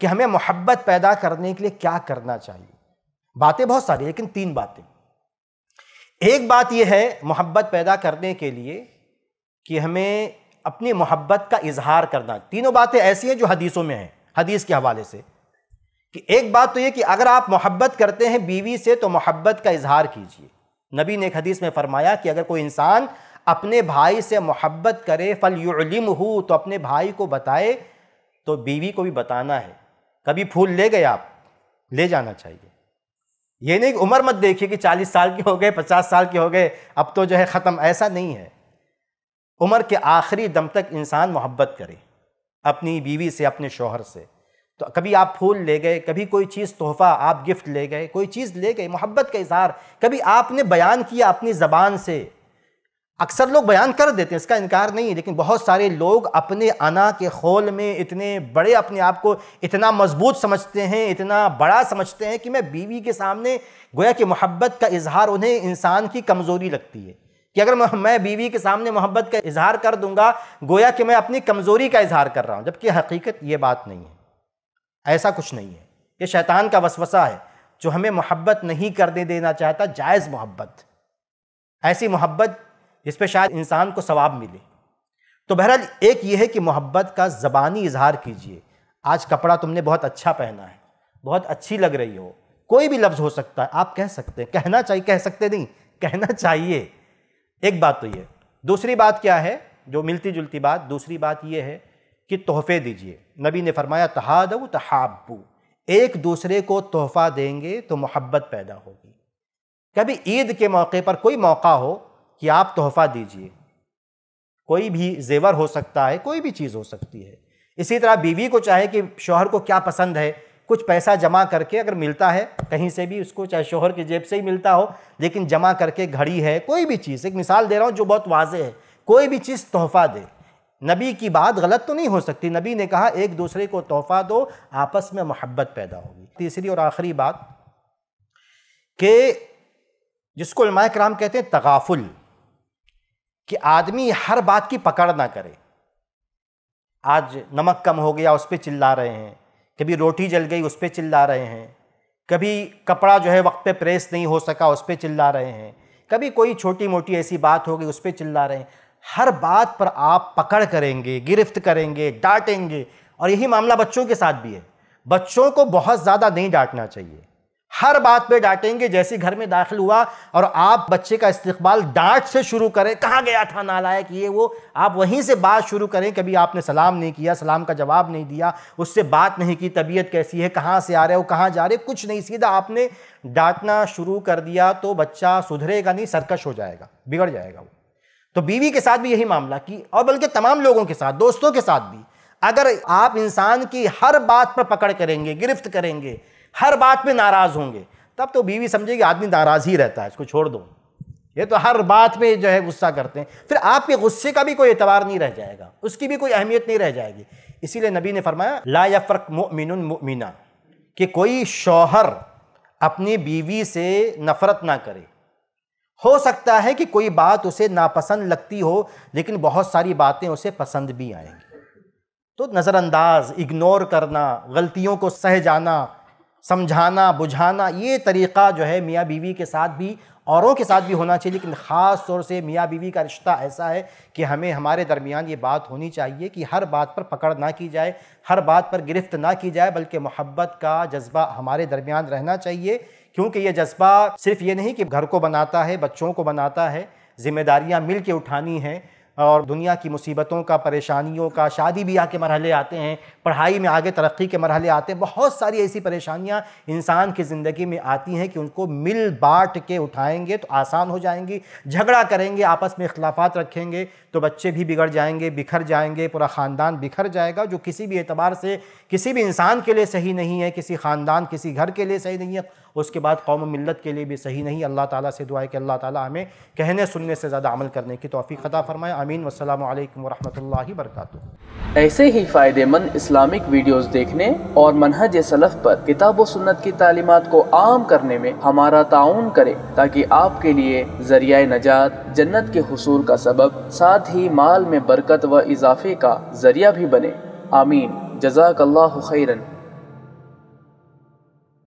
कि हमें मोहब्बत पैदा करने के लिए क्या करना चाहिए बातें बहुत सारी लेकिन तीन बातें एक बात यह है मोहब्बत पैदा करने के लिए कि हमें अपनी मोहब्बत का इजहार करना तीनों बातें ऐसी हैं जो हदीसों में हैं हदीस के हवाले से कि एक बात तो ये कि अगर आप मोहब्बत करते हैं बीवी से तो मोहब्बत का इजहार कीजिए नबी ने एक हदीस में फरमाया कि अगर कोई इंसान अपने भाई से मोहब्बत करे फल युलिम हो तो अपने भाई को बताए तो बीवी को भी बताना है कभी फूल ले गए आप ले जाना चाहिए ये नहीं कि उम्र मत देखिए कि चालीस साल के हो गए पचास साल के हो गए अब तो जो है ख़त्म ऐसा नहीं है उम्र के आखिरी दम तक इंसान मोहब्बत करे अपनी बीवी से अपने शोहर से तो कभी आप फूल ले गए कभी कोई चीज़ तोहफ़ा आप गिफ्ट ले गए कोई चीज़ ले गए मोहब्बत का इजहार कभी आपने बयान किया अपनी ज़बान से अक्सर लोग बयान कर देते हैं इसका इनकार नहीं है लेकिन बहुत सारे लोग अपने अना के खोल में इतने बड़े अपने आप को इतना मजबूत समझते हैं इतना बड़ा समझते हैं कि मैं बीवी के सामने गोया कि मोहब्बत का इजहार उन्हें इंसान की कमज़ोरी लगती है कि अगर मैं बीवी के सामने मोहब्बत का इजहार कर दूंगा गोया कि मैं अपनी कमज़ोरी का इजहार कर रहा हूँ जबकि हकीकत ये बात नहीं है ऐसा कुछ नहीं है ये शैतान का वसवसा है जो हमें मोहब्बत नहीं करने देना चाहता जायज़ मोहब्बत ऐसी मोहब्बत जिस पर शायद इंसान को सवाब मिले तो बहरहाल एक ये है कि मोहब्बत का ज़बानी इजहार कीजिए आज कपड़ा तुमने बहुत अच्छा पहना है बहुत अच्छी लग रही हो कोई भी लफ्ज़ हो सकता है आप कह सकते हैं कहना चाहिए कह सकते नहीं कहना चाहिए एक बात तो ये दूसरी बात क्या है जो मिलती जुलती बात दूसरी बात यह है कि तोहफे दीजिए नबी ने फरमाया तहादव तहाबू एक दूसरे को तोहफ़ा देंगे तो मोहब्बत पैदा होगी कभी ईद के मौके पर कोई मौका हो कि आप तोहफा दीजिए कोई भी जेवर हो सकता है कोई भी चीज़ हो सकती है इसी तरह बीवी को चाहे कि शोहर को क्या पसंद है कुछ पैसा जमा करके अगर मिलता है कहीं से भी उसको चाहे शोहर की जेब से ही मिलता हो लेकिन जमा करके घड़ी है कोई भी चीज़ एक मिसाल दे रहा हूँ जो बहुत वाजे है कोई भी चीज़ तोहफा दे नबी की बात गलत तो नहीं हो सकती नबी ने कहा एक दूसरे को तोहफा दो आपस में मोहब्बत पैदा होगी तीसरी और आखिरी बात के जिसको कराम कहते हैं तगाफुल कि आदमी हर बात की पकड़ ना करे आज नमक कम हो गया उस पर चिल्ला रहे हैं कभी रोटी जल गई उस पर चिल्ला रहे हैं कभी कपड़ा जो है वक्त पे प्रेस नहीं हो सका उस पर चिल्ला रहे हैं कभी कोई छोटी मोटी ऐसी बात हो गई उस पर चिल्ला रहे हैं हर बात पर आप पकड़ करेंगे गिरफ्त करेंगे डांटेंगे और यही मामला बच्चों के साथ भी है बच्चों को बहुत ज़्यादा नहीं डांटना चाहिए हर बात पे डांटेंगे जैसे घर में दाखिल हुआ और आप बच्चे का इस्तकबाल डांट से शुरू करें कहाँ गया था नालायक ये वो आप वहीं से बात शुरू करें कभी आपने सलाम नहीं किया सलाम का जवाब नहीं दिया उससे बात नहीं की तबीयत कैसी है कहाँ से आ रहे हो कहाँ जा रहे कुछ नहीं सीधा आपने डांटना शुरू कर दिया तो बच्चा सुधरेगा नहीं सरकश हो जाएगा बिगड़ जाएगा वो तो बीवी के साथ भी यही मामला कि और बल्कि तमाम लोगों के साथ दोस्तों के साथ भी अगर आप इंसान की हर बात पर पकड़ करेंगे गिरफ्त करेंगे हर बात में नाराज़ होंगे तब तो बीवी समझेगी आदमी नाराज़ ही रहता है इसको छोड़ दो ये तो हर बात में जो है गुस्सा करते हैं फिर आपके गुस्से का भी कोई एतबार नहीं रह जाएगा उसकी भी कोई अहमियत नहीं रह जाएगी इसीलिए नबी ने फरमाया ला या फ़र्क मोमिन मोमिना कि कोई शौहर अपनी बीवी से नफ़रत ना करे हो सकता है कि कोई बात उसे नापसंद लगती हो लेकिन बहुत सारी बातें उसे पसंद भी आएंगी तो नज़रअंदाज इग्नोर करना गलतियों को सह जाना समझाना बुझाना ये तरीक़ा जो है मियाँ बीवी के साथ भी औरों के साथ भी होना चाहिए लेकिन ख़ास तौर से मियाँ बीवी का रिश्ता ऐसा है कि हमें हमारे दरमियान ये बात होनी चाहिए कि हर बात पर पकड़ ना की जाए हर बात पर गिरफ्त ना की जाए बल्कि मोहब्बत का जज्बा हमारे दरमियान रहना चाहिए क्योंकि यह जज्बा सिर्फ ये नहीं कि घर को बनाता है बच्चों को बनाता है ज़िम्मेदारियाँ मिल के उठानी हैं और दुनिया की मुसीबतों का परेशानियों का शादी ब्याह के मरहले आते हैं पढ़ाई में आगे तरक्की के मरहले आते हैं बहुत सारी ऐसी परेशानियाँ इंसान की ज़िंदगी में आती हैं कि उनको मिल बांट के उठाएंगे तो आसान हो जाएंगी झगड़ा करेंगे आपस में अख्लाफा रखेंगे तो बच्चे भी बिगड़ जाएंगे बिखर जाएंगे पूरा ख़ानदान बिखर जाएगा जो किसी भी एतबार से किसी भी इंसान के लिए सही नहीं है किसी ख़ानदान किसी घर के लिए सही नहीं है उसके बाद कौम मिलत के लिए भी सही नहीं अल्लाह ताला से दुआ है कि अल्लाह ताला हमें कहने सुनने से ज़्यादा अमल करने की तोफ़ी ख़ता फ़रमाए अमीन वसलम वरहमल वरक ऐसे ही फ़ायदेमंद इस्लामिक वीडियोस देखने और मनहज सलफ़ पर किताब व सुन्नत की तालीमत को आम करने में हमारा ताउन करें ताकि आपके लिए ज़रिया नजात जन्नत के हसूल का सबब साथ ही माल में बरकत व इजाफे का ज़रिया भी बने आमीन जजाक खैरन